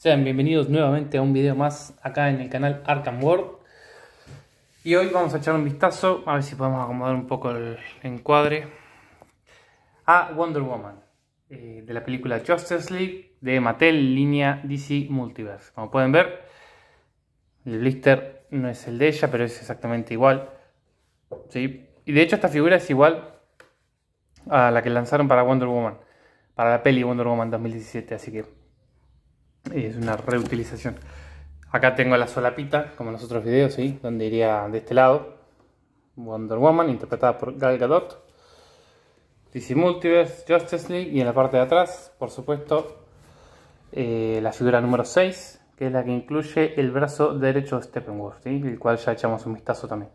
Sean bienvenidos nuevamente a un video más acá en el canal Arkham World. Y hoy vamos a echar un vistazo, a ver si podemos acomodar un poco el encuadre, a Wonder Woman, eh, de la película Justice League de Mattel, línea DC Multiverse. Como pueden ver, el blister no es el de ella, pero es exactamente igual. Y de hecho esta figura es igual a la que lanzaron para Wonder Woman, para la peli Wonder Woman 2017, así que es una reutilización. Acá tengo la solapita, como en los otros videos, ¿sí? donde iría de este lado. Wonder Woman, interpretada por Gal Gadot. DC Multiverse, Justice League y en la parte de atrás, por supuesto, eh, la figura número 6, que es la que incluye el brazo derecho de Steppenwolf, el cual ya echamos un vistazo también.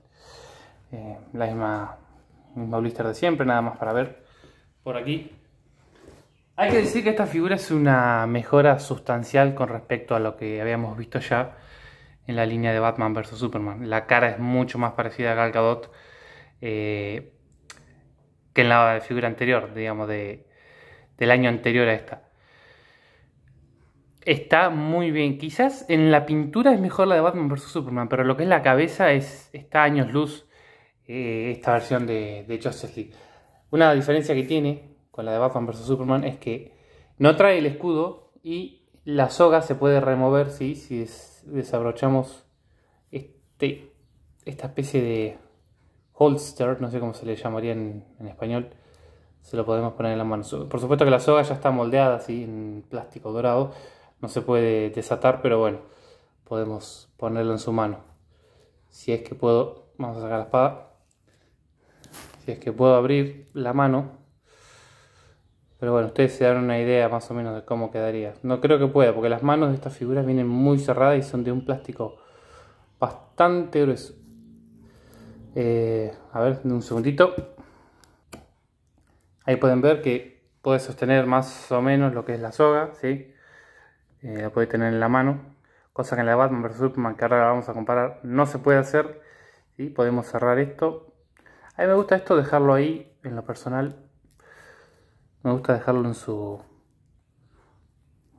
Eh, la misma blister de siempre, nada más para ver por aquí. Hay que decir que esta figura es una mejora sustancial con respecto a lo que habíamos visto ya en la línea de Batman vs Superman. La cara es mucho más parecida a Gal Gadot eh, que en la figura anterior, digamos, del año anterior a esta. Está muy bien. Quizás en la pintura es mejor la de Batman vs Superman, pero lo que es la cabeza es, está años luz eh, esta versión de, de Justice League. Una diferencia que tiene con la de Batman vs. Superman es que no trae el escudo y la soga se puede remover si desabrochamos este, esta especie de holster, no sé cómo se le llamaría en, en, español, se lo podemos poner en la mano. Por supuesto que la soga ya está moldeada así en plástico dorado, no se puede desatar, pero bueno, podemos ponerlo en su mano. Si es que puedo, vamos a sacar la espada. Si es que puedo abrir la mano, pero bueno, ustedes se dan una idea más o menos de cómo quedaría. No creo que pueda, porque las manos de estas figuras vienen muy cerradas y son de un plástico bastante grueso. Eh, a ver, un segundito. Ahí pueden ver que puede sostener más o menos lo que es la soga, ¿sí? Eh, la puede tener en la mano. Cosa que en la Batman vs Superman, que ahora la vamos a comparar, no se puede hacer. y Podemos cerrar esto. A mí me gusta esto, dejarlo ahí en lo personal me gusta dejarlo en su.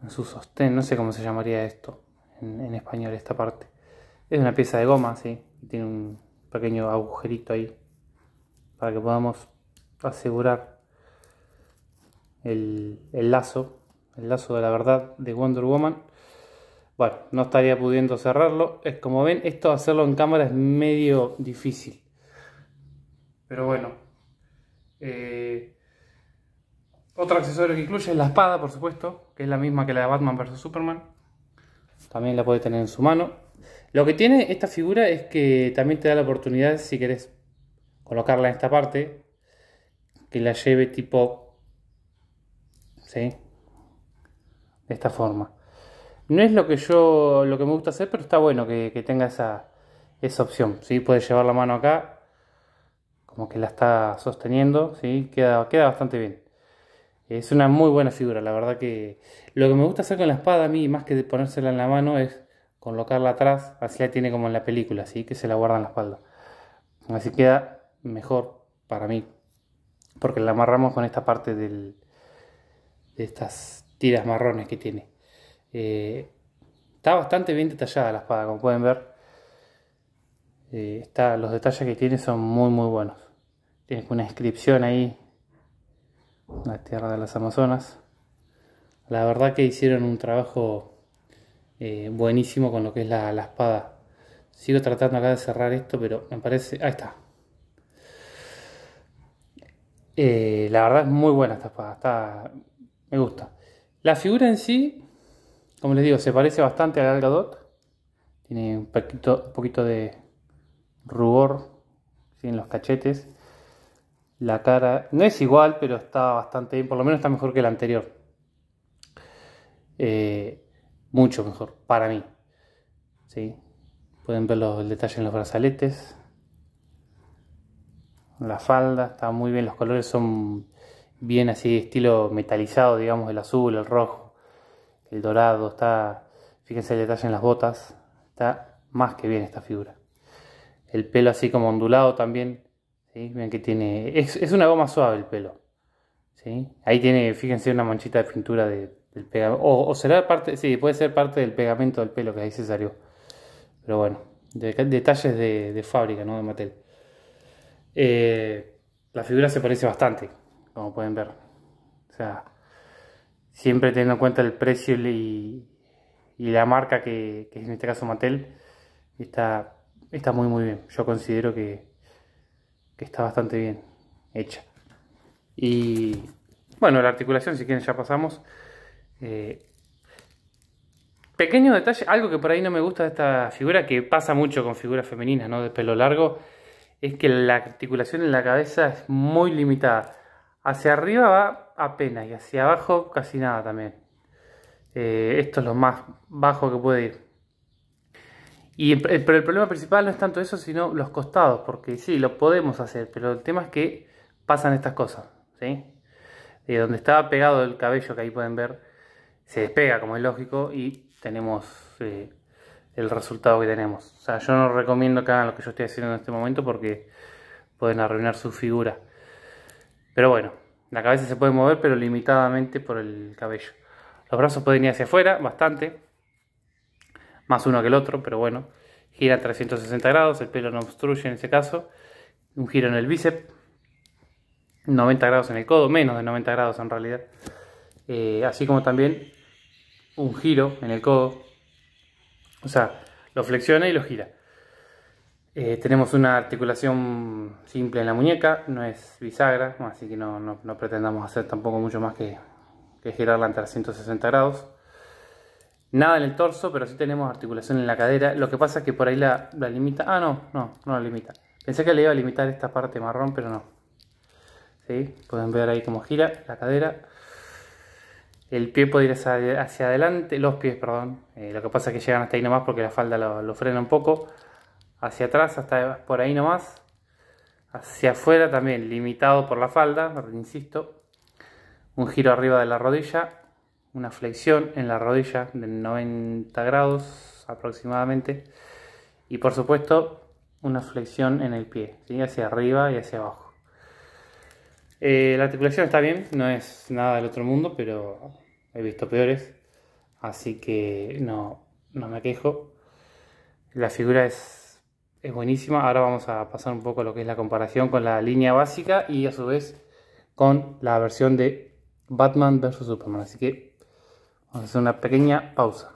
en su sostén, no sé cómo se llamaría esto en, español, esta parte. Es una pieza de goma, sí, tiene un pequeño agujerito ahí para que podamos asegurar el, lazo, el lazo de la verdad de Wonder Woman. Bueno, no estaría pudiendo cerrarlo. Es como ven, esto hacerlo en cámara es medio difícil. Pero bueno. Eh, otro accesorio que incluye es la espada, por supuesto, que es la misma que la de Batman vs Superman. También la puede tener en su mano. Lo que tiene esta figura es que también te da la oportunidad, si querés colocarla en esta parte, que la lleve tipo... ¿Sí? De esta forma. No es lo que yo, lo que me gusta hacer, pero está bueno que, tenga esa, esa opción. ¿sí? Puedes llevar la mano acá, como que la está sosteniendo, ¿sí? queda, queda bastante bien. Es una muy buena figura, la verdad que lo que me gusta hacer con la espada a mí, más que de ponérsela en la mano, es colocarla atrás, así la tiene como en la película, así que se la guarda en la espalda. Así queda mejor para mí, porque la amarramos con esta parte del, de estas tiras marrones que tiene. Eh, está bastante bien detallada la espada, como pueden ver. Eh, está, los detalles que tiene son muy muy buenos. Tiene una inscripción ahí la tierra de las Amazonas. La verdad que hicieron un trabajo eh, buenísimo con lo que es la, espada. Sigo tratando acá de cerrar esto, pero me parece... Ahí está. Eh, la verdad es muy buena esta espada, me gusta. La figura en sí, como les digo, se parece bastante a Alga Dot. Tiene un poquito, poquito de rubor en los cachetes. La cara no es igual, pero está bastante bien, por lo menos está mejor que la anterior. Eh, mucho mejor, para mí. ¿Sí? Pueden ver los, el detalle en los brazaletes. La falda, está muy bien, los colores son bien así, estilo metalizado, digamos, el azul, el rojo, el dorado, está, fíjense el detalle en las botas, está más que bien esta figura. El pelo así como ondulado también, tiene, es, una goma suave el pelo. ¿sí? Ahí tiene, fíjense, una manchita de pintura de, del pegamento. O, será parte, sí, puede ser parte del pegamento del pelo que ahí se salió. Pero bueno, detalles de, fábrica, no de Mattel. Eh, la figura se parece bastante, como pueden ver. siempre teniendo en cuenta el precio y, la marca que, es en este caso Mattel, está, está muy muy bien. Yo considero que, que está bastante bien hecha. Y bueno, la articulación, si quieren, ya pasamos. Eh, pequeño detalle, algo que por ahí no me gusta de esta figura, que pasa mucho con figuras femeninas, ¿no? De pelo largo, es que la articulación en la cabeza es muy limitada. Hacia arriba va apenas y hacia abajo casi nada también. Eh, esto es lo más bajo que puede ir. Y pero el problema principal no es tanto eso, sino los costados, porque sí, lo podemos hacer, pero el tema es que pasan estas cosas, ¿sí? De donde estaba pegado el cabello, que ahí pueden ver, se despega, como es lógico, y tenemos eh, el resultado que tenemos. O sea, yo no recomiendo que hagan lo que yo estoy haciendo en este momento porque pueden arruinar su figura. Pero bueno, la cabeza se puede mover, pero limitadamente por el cabello. Los brazos pueden ir hacia afuera, bastante, más uno que el otro, pero bueno, gira 360 grados, el pelo no obstruye en ese caso, un giro en el bíceps, 90 grados en el codo, menos de 90 grados en realidad, eh, así como también un giro en el codo, o sea, lo flexiona y lo gira. Eh, tenemos una articulación simple en la muñeca, no es bisagra, así que no, pretendamos hacer tampoco mucho más que, que girarla en 360 grados nada en el torso, pero sí tenemos articulación en la cadera. Lo que pasa es que por ahí la, limita. Ah, no, no, no la limita. Pensé que le iba a limitar esta parte marrón, pero no. ¿Sí? Pueden ver ahí cómo gira la cadera. El pie puede ir hacia, adelante, los pies, perdón. Eh, lo que pasa es que llegan hasta ahí nomás porque la falda lo, lo frena un poco. Hacia atrás, hasta por ahí nomás. Hacia afuera también, limitado por la falda, insisto. Un giro arriba de la rodilla una flexión en la rodilla de 90 grados aproximadamente y por supuesto una flexión en el pie, hacia arriba y hacia abajo. Eh, la articulación está bien, no es nada del otro mundo, pero he visto peores, así que no, me quejo. La figura es, es buenísima, ahora vamos a pasar un poco lo que es la comparación con la línea básica y a su vez con la versión de Batman vs Superman. Así que Vamos a hacer una pequeña pausa.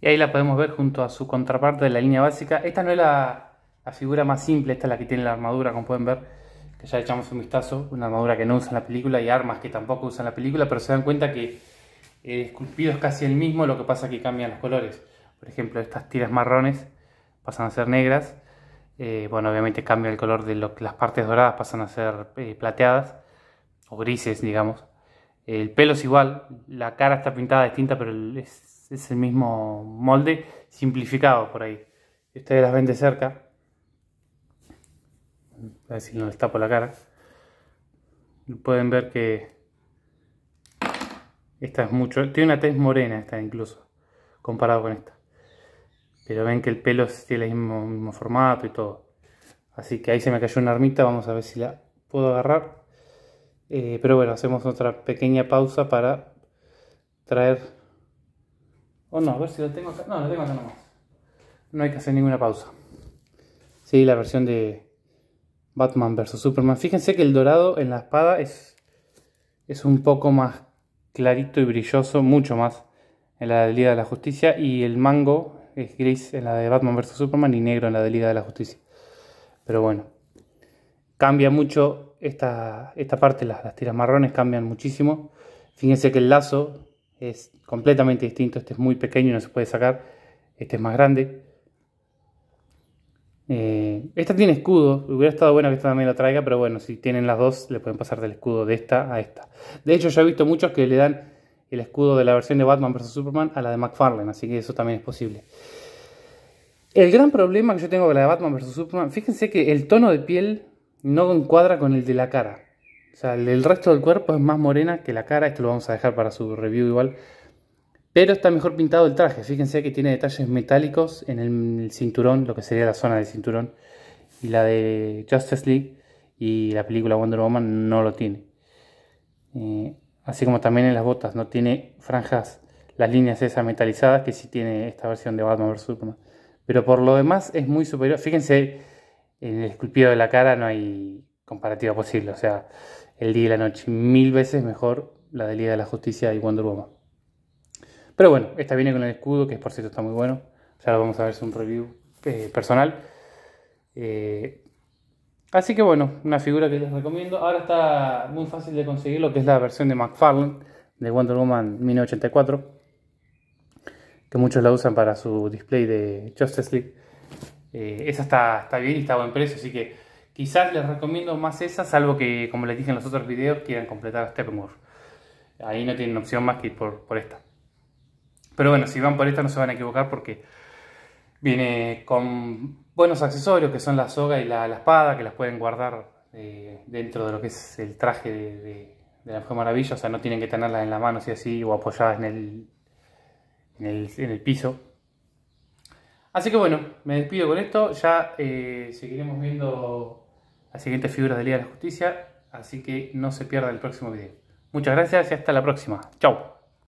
Y ahí la podemos ver junto a su contraparte de la línea básica. Esta no es la, figura más simple, esta es la que tiene la armadura, como pueden ver, que ya echamos un vistazo, una armadura que no usa en la película y armas que tampoco usan en la película, pero se dan cuenta que eh, el esculpido es casi el mismo, lo que pasa es que cambian los colores. Por ejemplo, estas tiras marrones pasan a ser negras. Eh, bueno, obviamente cambia el color de las partes doradas pasan a ser eh, plateadas o grises, digamos. El pelo es igual, la cara está pintada distinta, pero es, el mismo molde simplificado por ahí. de las ven de cerca. A ver si no les tapo la cara. Pueden ver que esta es mucho. Tiene una tez morena esta incluso, comparado con esta. Pero ven que el pelo tiene el mismo formato y todo. Así que ahí se me cayó una armita, vamos a ver si la puedo agarrar. Eh, pero bueno, hacemos otra pequeña pausa para traer... oh, no, a ver si lo tengo acá. No, lo tengo acá nomás. No hay que hacer ninguna pausa. Sí, la versión de Batman vs. Superman. Fíjense que el dorado en la espada es, es un poco más clarito y brilloso, mucho más en la de Liga de la Justicia y el mango es gris en la de Batman vs. Superman y negro en la de Liga de la Justicia. Pero bueno, cambia mucho esta, esta parte, las, tiras marrones cambian muchísimo. Fíjense que el lazo es completamente distinto, este es muy pequeño y no se puede sacar, este es más grande. Eh, esta tiene escudo, hubiera estado bueno que esta también la traiga, pero bueno, si tienen las dos, le pueden pasar del escudo de esta a esta. De hecho, ya he visto muchos que le dan el escudo de la versión de Batman vs. Superman a la de McFarlane, así que eso también es posible. El gran problema que yo tengo con la de Batman vs. Superman, fíjense que el tono de piel no encuadra con el de la cara. O sea, el resto del cuerpo es más morena que la cara. Esto lo vamos a dejar para su review igual. Pero está mejor pintado el traje. Fíjense que tiene detalles metálicos en el cinturón, lo que sería la zona del cinturón. Y la de Justice League y la película Wonder Woman no lo tiene. Eh, así como también en las botas, no tiene franjas, las líneas esas metalizadas que sí tiene esta versión de Batman vs. Superman. Pero por lo demás es muy superior. Fíjense en el esculpido de la cara no hay comparativa posible. O sea, el día y la noche, mil veces mejor la de Liga de la Justicia y Wonder Woman. Pero bueno, esta viene con el escudo, que por cierto está muy bueno. Ya lo vamos a ver, es un review eh, personal. Eh, así que bueno, una figura que les recomiendo. Ahora está muy fácil de conseguir lo que es la versión de McFarlane de Wonder Woman 1984. Que muchos la usan para su display de Justice League. Eh, esa está, está bien y está buen precio, así que quizás les recomiendo más esa, salvo que, como les dije en los otros videos, quieran completar Steppenwolf. Ahí no tienen opción más que ir por, por esta. Pero bueno, si van por esta no se van a equivocar porque viene con buenos accesorios que son la soga y la, espada, que las pueden guardar eh, dentro de lo que es el traje de, la Mujer Maravilla, o sea, no tienen que tenerlas en la mano, y así, o apoyadas en en el, en el piso, Así que bueno, me despido con esto. Ya eh, seguiremos viendo las siguientes figuras de Liga de la Justicia. Así que no se pierda el próximo video. Muchas gracias y hasta la próxima. Chao.